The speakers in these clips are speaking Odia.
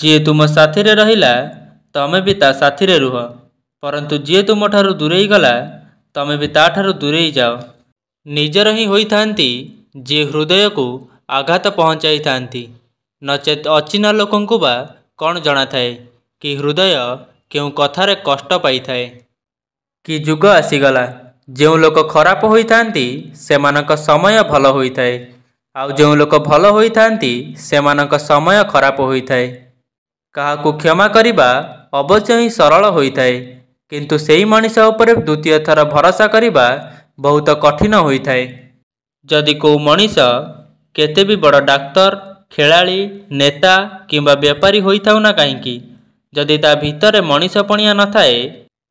ଯିଏ ତୁମ ସାଥିରେ ରହିଲା ତମେ ବି ତା ସାଥିରେ ରୁହ ପରନ୍ତୁ ଯିଏ ତୁମଠାରୁ ଦୂରେଇ ଗଲା ତମେ ବି ତାଠାରୁ ଦୂରେଇ ଯାଅ ନିଜର ହିଁ ହୋଇଥାନ୍ତି ଯିଏ ହୃଦୟକୁ ଆଘାତ ପହଞ୍ଚାଇଥାନ୍ତି ନଚେତ ଅଚିହ୍ନା ଲୋକଙ୍କୁ ବା କ'ଣ ଜଣାଥାଏ କି ହୃଦୟ କେଉଁ କଥାରେ କଷ୍ଟ ପାଇଥାଏ କି ଯୁଗ ଆସିଗଲା ଯେଉଁ ଲୋକ ଖରାପ ହୋଇଥାନ୍ତି ସେମାନଙ୍କ ସମୟ ଭଲ ହୋଇଥାଏ ଆଉ ଯେଉଁ ଲୋକ ଭଲ ହୋଇଥାନ୍ତି ସେମାନଙ୍କ ସମୟ ଖରାପ ହୋଇଥାଏ କାହାକୁ କ୍ଷମା କରିବା ଅବଶ୍ୟ ହିଁ ସରଳ ହୋଇଥାଏ କିନ୍ତୁ ସେହି ମଣିଷ ଉପରେ ଦ୍ୱିତୀୟ ଥର ଭରସା କରିବା ବହୁତ କଠିନ ହୋଇଥାଏ ଯଦି କେଉଁ ମଣିଷ କେତେ ବି ବଡ଼ ଡାକ୍ତର ଖେଳାଳି ନେତା କିମ୍ବା ବେପାରୀ ହୋଇଥାଉ ନା କାହିଁକି ଯଦି ତା ଭିତରେ ମଣିଷ ପଣିଆ ନଥାଏ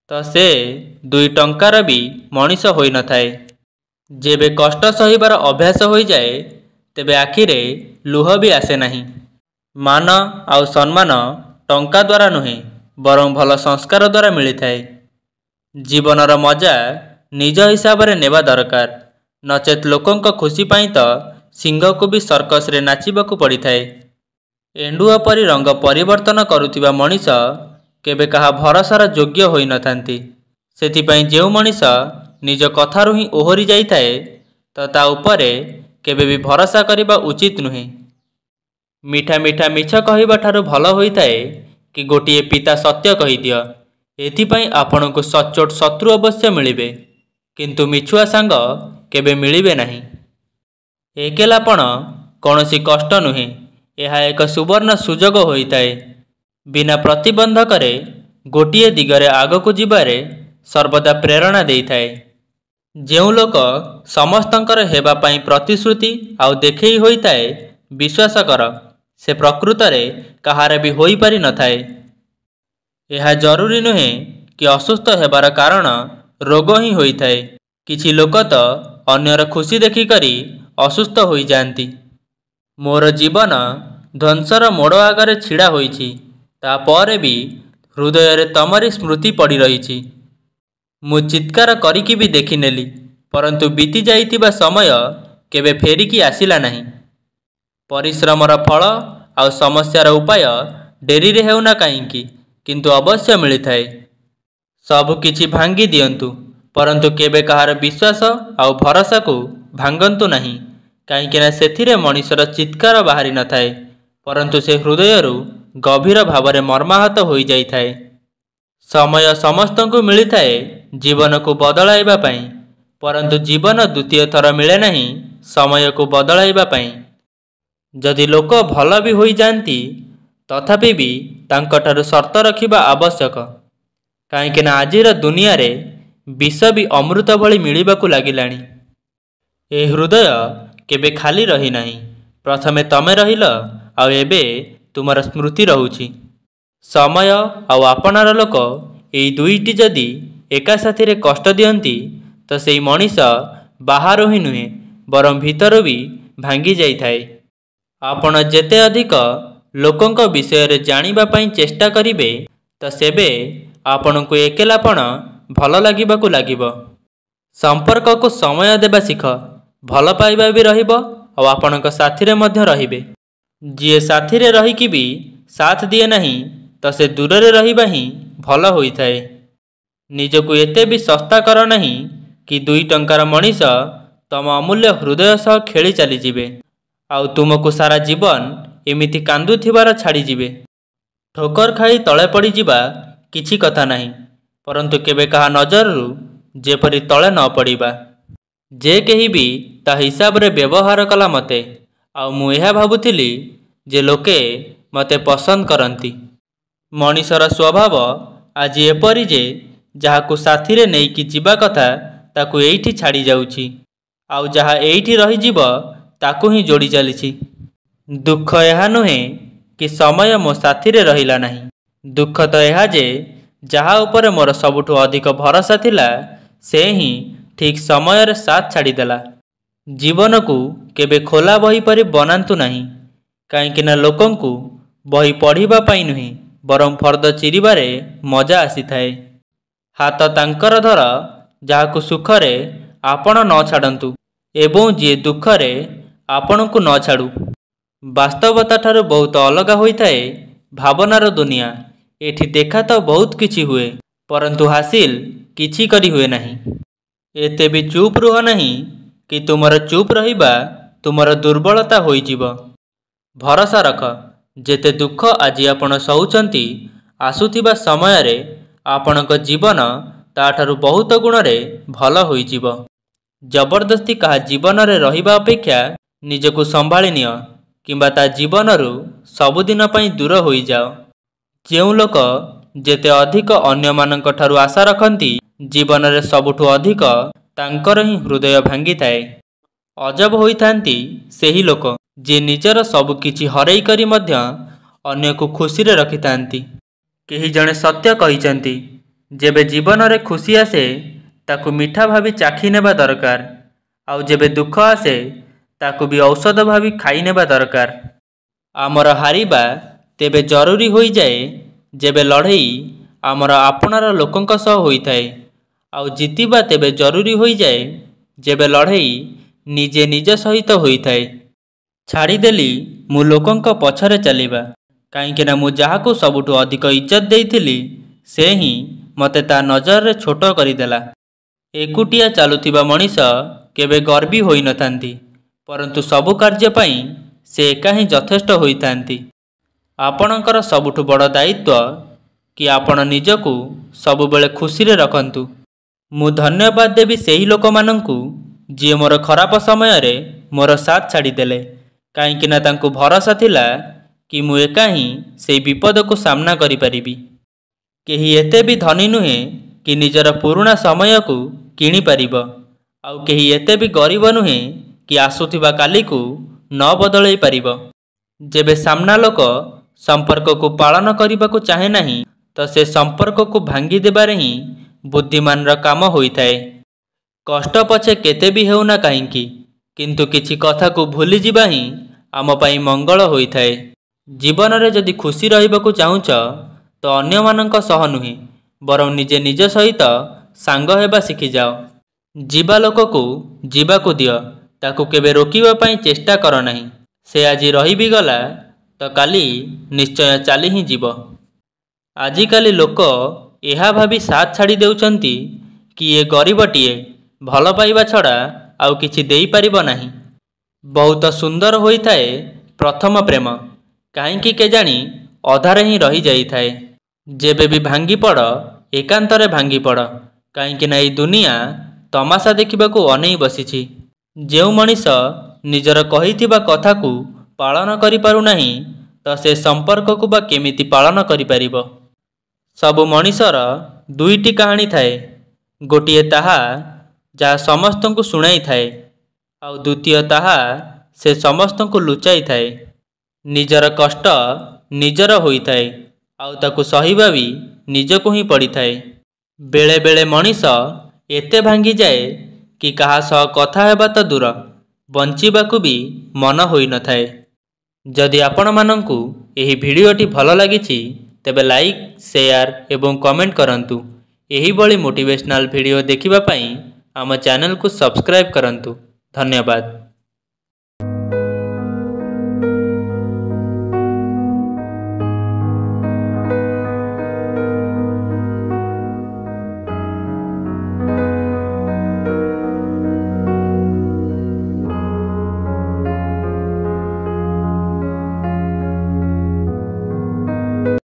ତ ସେ ଦୁଇ ଟଙ୍କାର ବି ମଣିଷ ହୋଇନଥାଏ ଯେବେ କଷ୍ଟ ସହିବାର ଅଭ୍ୟାସ ହୋଇଯାଏ ତେବେ ଆଖିରେ ଲୁହ ବି ଆସେ ନାହିଁ मान आउ सम्मान द्वारा नुँ बरङ भल संस्कारद्वारा मिथाए जीवन र मजा निज हिसाबले नका नचेत लोक खुसी त सिंहको वि सर्कस्रे नाच्वा पडिथाए एन्डु परि रङ्ग परिवर्तन गरुवा मनिस के भरसार जग्य हुन थाहापी जो मनिस निज कथारु कथ ओहरिए तापर के भरोसा उचित नुहेँ ମିଠା ମିଠା ମିଛ କହିବା ଠାରୁ ଭଲ ହୋଇଥାଏ କି ଗୋଟିଏ ପିତା ସତ୍ୟ କହିଦିଅ ଏଥିପାଇଁ ଆପଣଙ୍କୁ ସଚ୍ଚୋଟ ଶତ୍ରୁ ଅବଶ୍ୟ ମିଳିବେ କିନ୍ତୁ ମିଛୁଆ ସାଙ୍ଗ କେବେ ମିଳିବେ ନାହିଁ ଏକେଲାପଣ କୌଣସି କଷ୍ଟ ନୁହେଁ ଏହା ଏକ ସୁବର୍ଣ୍ଣ ସୁଯୋଗ ହୋଇଥାଏ ବିନା ପ୍ରତିବନ୍ଧକରେ ଗୋଟିଏ ଦିଗରେ ଆଗକୁ ଯିବାରେ ସର୍ବଦା ପ୍ରେରଣା ଦେଇଥାଏ ଯେଉଁ ଲୋକ ସମସ୍ତଙ୍କର ହେବା ପାଇଁ ପ୍ରତିଶ୍ରୁତି ଆଉ ଦେଖେଇ ହୋଇଥାଏ ବିଶ୍ୱାସ କର ସେ ପ୍ରକୃତରେ କାହାର ବି ହୋଇପାରିନଥାଏ ଏହା ଜରୁରୀ ନୁହେଁ କି ଅସୁସ୍ଥ ହେବାର କାରଣ ରୋଗ ହିଁ ହୋଇଥାଏ କିଛି ଲୋକ ତ ଅନ୍ୟର ଖୁସି ଦେଖିକରି ଅସୁସ୍ଥ ହୋଇଯାଆନ୍ତି ମୋର ଜୀବନ ଧ୍ୱଂସର ମୋଡ଼ ଆଗରେ ଛିଡ଼ା ହୋଇଛି ତାପରେ ବି ହୃଦୟରେ ତମରି ସ୍ମୃତି ପଡ଼ି ରହିଛି ମୁଁ ଚିତ୍କାର କରିକି ବି ଦେଖିନେଲି ପରନ୍ତୁ ବିତି ଯାଇଥିବା ସମୟ କେବେ ଫେରିକି ଆସିଲା ନାହିଁ परिश्रमर फल आउ समस्य उपय डे हुँकि किन अवश्यो सबुकि भाँगिदिनु परन्तु केश्वास आउँको भाँगु नै काहीँक मनिषर चित्कार बाह्र नै परन्तुसी हृदयहरू गभीर भावर मर्माहत हुने समय समस्तो जीवनको बदलैवाईु जीवन द्वितीय थर मिले नै समयको बदलैवाई ଯଦି ଲୋକ ଭଲ ବି ହୋଇଯାଆନ୍ତି ତଥାପି ବି ତାଙ୍କଠାରୁ ସର୍ତ୍ତ ରଖିବା ଆବଶ୍ୟକ କାହିଁକି ନା ଆଜିର ଦୁନିଆରେ ବିଷ ବି ଅମୃତ ଭଳି ମିଳିବାକୁ ଲାଗିଲାଣି ଏ ହୃଦୟ କେବେ ଖାଲି ରହିନାହିଁ ପ୍ରଥମେ ତମେ ରହିଲ ଆଉ ଏବେ ତୁମର ସ୍ମୃତି ରହୁଛି ସମୟ ଆଉ ଆପଣାର ଲୋକ ଏଇ ଦୁଇଟି ଯଦି ଏକାସାଥିରେ କଷ୍ଟ ଦିଅନ୍ତି ତ ସେଇ ମଣିଷ ବାହାରୁ ହିଁ ନୁହେଁ ବରଂ ଭିତରୁ ବି ଭାଙ୍ଗି ଯାଇଥାଏ ଆପଣ ଯେତେ ଅଧିକ ଲୋକଙ୍କ ବିଷୟରେ ଜାଣିବା ପାଇଁ ଚେଷ୍ଟା କରିବେ ତ ସେବେ ଆପଣଙ୍କୁ ଏକେଲାପଣ ଭଲ ଲାଗିବାକୁ ଲାଗିବ ସମ୍ପର୍କକୁ ସମୟ ଦେବା ଶିଖ ଭଲ ପାଇବା ବି ରହିବ ଆଉ ଆପଣଙ୍କ ସାଥିରେ ମଧ୍ୟ ରହିବେ ଯିଏ ସାଥିରେ ରହିକି ବି ସାଥ ଦିଏ ନାହିଁ ତ ସେ ଦୂରରେ ରହିବା ହିଁ ଭଲ ହୋଇଥାଏ ନିଜକୁ ଏତେ ବି ଶସ୍ତା କର ନାହିଁ କି ଦୁଇ ଟଙ୍କାର ମଣିଷ ତମ ଅମୂଲ୍ୟ ହୃଦୟ ସହ ଖେଳି ଚାଲିଯିବେ ଆଉ ତୁମକୁ ସାରା ଜୀବନ ଏମିତି କାନ୍ଦୁଥିବାର ଛାଡ଼ିଯିବେ ଠୋକର ଖାଇ ତଳେ ପଡ଼ିଯିବା କିଛି କଥା ନାହିଁ ପରନ୍ତୁ କେବେ କାହା ନଜରରୁ ଯେପରି ତଳେ ନ ପଡ଼ିବା ଯେ କେହି ବି ତା ହିସାବରେ ବ୍ୟବହାର କଲା ମୋତେ ଆଉ ମୁଁ ଏହା ଭାବୁଥିଲି ଯେ ଲୋକେ ମୋତେ ପସନ୍ଦ କରନ୍ତି ମଣିଷର ସ୍ୱଭାବ ଆଜି ଏପରି ଯେ ଯାହାକୁ ସାଥିରେ ନେଇକି ଯିବା କଥା ତାକୁ ଏଇଠି ଛାଡ଼ିଯାଉଛି ଆଉ ଯାହା ଏଇଠି ରହିଯିବ ତାକୁ ହିଁ ଯୋଡ଼ି ଚାଲିଛି ଦୁଃଖ ଏହା ନୁହେଁ କି ସମୟ ମୋ ସାଥିରେ ରହିଲା ନାହିଁ ଦୁଃଖ ତ ଏହା ଯେ ଯାହା ଉପରେ ମୋର ସବୁଠୁ ଅଧିକ ଭରସା ଥିଲା ସେ ହିଁ ଠିକ୍ ସମୟରେ ସାଥ ଛାଡ଼ିଦେଲା ଜୀବନକୁ କେବେ ଖୋଲା ବହି ପରି ବନାନ୍ତୁ ନାହିଁ କାହିଁକିନା ଲୋକଙ୍କୁ ବହି ପଢ଼ିବା ପାଇଁ ନୁହେଁ ବରଂ ଫର୍ଦ୍ଦ ଚିରିବାରେ ମଜା ଆସିଥାଏ ହାତ ତାଙ୍କର ଧର ଯାହାକୁ ସୁଖରେ ଆପଣ ନ ଛାଡ଼ନ୍ତୁ ଏବଂ ଯିଏ ଦୁଃଖରେ ଆପଣଙ୍କୁ ନ ଛାଡ଼ୁ ବାସ୍ତବତାଠାରୁ ବହୁତ ଅଲଗା ହୋଇଥାଏ ଭାବନାର ଦୁନିଆ ଏଠି ଦେଖା ତ ବହୁତ କିଛି ହୁଏ ପରନ୍ତୁ ହାସିଲ କିଛି କରି ହୁଏ ନାହିଁ ଏତେ ବି ଚୁପ୍ ରୁହ ନାହିଁ କି ତୁମର ଚୁପ୍ ରହିବା ତୁମର ଦୁର୍ବଳତା ହୋଇଯିବ ଭରସା ରଖ ଯେତେ ଦୁଃଖ ଆଜି ଆପଣ ସହୁଛନ୍ତି ଆସୁଥିବା ସମୟରେ ଆପଣଙ୍କ ଜୀବନ ତାଠାରୁ ବହୁତ ଗୁଣରେ ଭଲ ହୋଇଯିବ ଜବରଦସ୍ତି କାହା ଜୀବନରେ ରହିବା ଅପେକ୍ଷା ନିଜକୁ ସମ୍ଭାଳି ନିଅ କିମ୍ବା ତା ଜୀବନରୁ ସବୁଦିନ ପାଇଁ ଦୂର ହୋଇଯାଅ ଯେଉଁ ଲୋକ ଯେତେ ଅଧିକ ଅନ୍ୟମାନଙ୍କ ଠାରୁ ଆଶା ରଖନ୍ତି ଜୀବନରେ ସବୁଠୁ ଅଧିକ ତାଙ୍କର ହିଁ ହୃଦୟ ଭାଙ୍ଗିଥାଏ ଅଜବ ହୋଇଥାନ୍ତି ସେହି ଲୋକ ଯିଏ ନିଜର ସବୁକିଛି ହରେଇ କରି ମଧ୍ୟ ଅନ୍ୟକୁ ଖୁସିରେ ରଖିଥାନ୍ତି କେହି ଜଣେ ସତ୍ୟ କହିଛନ୍ତି ଯେବେ ଜୀବନରେ ଖୁସି ଆସେ ତାକୁ ମିଠା ଭାବି ଚାଖି ନେବା ଦରକାର ଆଉ ଯେବେ ଦୁଃଖ ଆସେ ତାକୁ ବି ଔଷଧ ଭାବି ଖାଇନେବା ଦରକାର ଆମର ହାରିବା ତେବେ ଜରୁରୀ ହୋଇଯାଏ ଯେବେ ଲଢ଼େଇ ଆମର ଆପଣାର ଲୋକଙ୍କ ସହ ହୋଇଥାଏ ଆଉ ଜିତିବା ତେବେ ଜରୁରୀ ହୋଇଯାଏ ଯେବେ ଲଢ଼େଇ ନିଜେ ନିଜ ସହିତ ହୋଇଥାଏ ଛାଡ଼ିଦେଲି ମୁଁ ଲୋକଙ୍କ ପଛରେ ଚାଲିବା କାହିଁକିନା ମୁଁ ଯାହାକୁ ସବୁଠୁ ଅଧିକ ଇଜ୍ଜତ ଦେଇଥିଲି ସେ ହିଁ ମୋତେ ତା ନଜରରେ ଛୋଟ କରିଦେଲା ଏକୁଟିଆ ଚାଲୁଥିବା ମଣିଷ କେବେ ଗର୍ବୀ ହୋଇନଥାନ୍ତି ପରନ୍ତୁ ସବୁ କାର୍ଯ୍ୟ ପାଇଁ ସେ ଏକା ହିଁ ଯଥେଷ୍ଟ ହୋଇଥାନ୍ତି ଆପଣଙ୍କର ସବୁଠୁ ବଡ଼ ଦାୟିତ୍ୱ କି ଆପଣ ନିଜକୁ ସବୁବେଳେ ଖୁସିରେ ରଖନ୍ତୁ ମୁଁ ଧନ୍ୟବାଦ ଦେବି ସେହି ଲୋକମାନଙ୍କୁ ଯିଏ ମୋର ଖରାପ ସମୟରେ ମୋର ସାଥ ଛାଡ଼ିଦେଲେ କାହିଁକିନା ତାଙ୍କୁ ଭରସା ଥିଲା କି ମୁଁ ଏକା ହିଁ ସେହି ବିପଦକୁ ସାମ୍ନା କରିପାରିବି କେହି ଏତେ ବି ଧନୀ ନୁହେଁ କି ନିଜର ପୁରୁଣା ସମୟକୁ କିଣିପାରିବ ଆଉ କେହି ଏତେ ବି ଗରିବ ନୁହେଁ କି ଆସୁଥିବା କାଲିକୁ ନ ବଦଳେଇ ପାରିବ ଯେବେ ସାମ୍ନା ଲୋକ ସମ୍ପର୍କକୁ ପାଳନ କରିବାକୁ ଚାହେଁ ନାହିଁ ତ ସେ ସମ୍ପର୍କକୁ ଭାଙ୍ଗିଦେବାରେ ହିଁ ବୁଦ୍ଧିମାନର କାମ ହୋଇଥାଏ କଷ୍ଟ ପଛେ କେତେ ବି ହେଉନା କାହିଁକି କିନ୍ତୁ କିଛି କଥାକୁ ଭୁଲିଯିବା ହିଁ ଆମ ପାଇଁ ମଙ୍ଗଳ ହୋଇଥାଏ ଜୀବନରେ ଯଦି ଖୁସି ରହିବାକୁ ଚାହୁଁଛ ତ ଅନ୍ୟମାନଙ୍କ ସହ ନୁହେଁ ବରଂ ନିଜେ ନିଜ ସହିତ ସାଙ୍ଗ ହେବା ଶିଖିଯାଅ ଯିବା ଲୋକକୁ ଯିବାକୁ ଦିଅ ତାକୁ କେବେ ରୋକିବା ପାଇଁ ଚେଷ୍ଟା କର ନାହିଁ ସେ ଆଜି ରହିବି ଗଲା ତ କାଲି ନିଶ୍ଚୟ ଚାଲି ହିଁ ଯିବ ଆଜିକାଲି ଲୋକ ଏହା ଭାବି ସାଥ ଛାଡ଼ି ଦେଉଛନ୍ତି କି ଏ ଗରିବଟିଏ ଭଲ ପାଇବା ଛଡ଼ା ଆଉ କିଛି ଦେଇପାରିବ ନାହିଁ ବହୁତ ସୁନ୍ଦର ହୋଇଥାଏ ପ୍ରଥମ ପ୍ରେମ କାହିଁକି କେଜାଣି ଅଧାରେ ହିଁ ରହିଯାଇଥାଏ ଯେବେ ବି ଭାଙ୍ଗି ପଡ଼ ଏକାନ୍ତରେ ଭାଙ୍ଗି ପଡ଼ କାହିଁକିନା ଏଇ ଦୁନିଆ ତମାସା ଦେଖିବାକୁ ଅନେଇ ବସିଛି ଯେଉଁ ମଣିଷ ନିଜର କହିଥିବା କଥାକୁ ପାଳନ କରିପାରୁନାହିଁ ତ ସେ ସମ୍ପର୍କକୁ ବା କେମିତି ପାଳନ କରିପାରିବ ସବୁ ମଣିଷର ଦୁଇଟି କାହାଣୀ ଥାଏ ଗୋଟିଏ ତାହା ଯାହା ସମସ୍ତଙ୍କୁ ଶୁଣାଇଥାଏ ଆଉ ଦ୍ୱିତୀୟ ତାହା ସେ ସମସ୍ତଙ୍କୁ ଲୁଚାଇଥାଏ ନିଜର କଷ୍ଟ ନିଜର ହୋଇଥାଏ ଆଉ ତାକୁ ସହିବା ବି ନିଜକୁ ହିଁ ପଡ଼ିଥାଏ ବେଳେବେଳେ ମଣିଷ ଏତେ ଭାଙ୍ଗିଯାଏ कि काह कथाह दूर बञ्चाकि मनहि आपण मिडियो भन्नु लाग तेह्र लयारमेन्ट गरु यही भोटेसनाल भिडियो देखाप्यानेल् सब्सक्राइब गरु धन्यवाद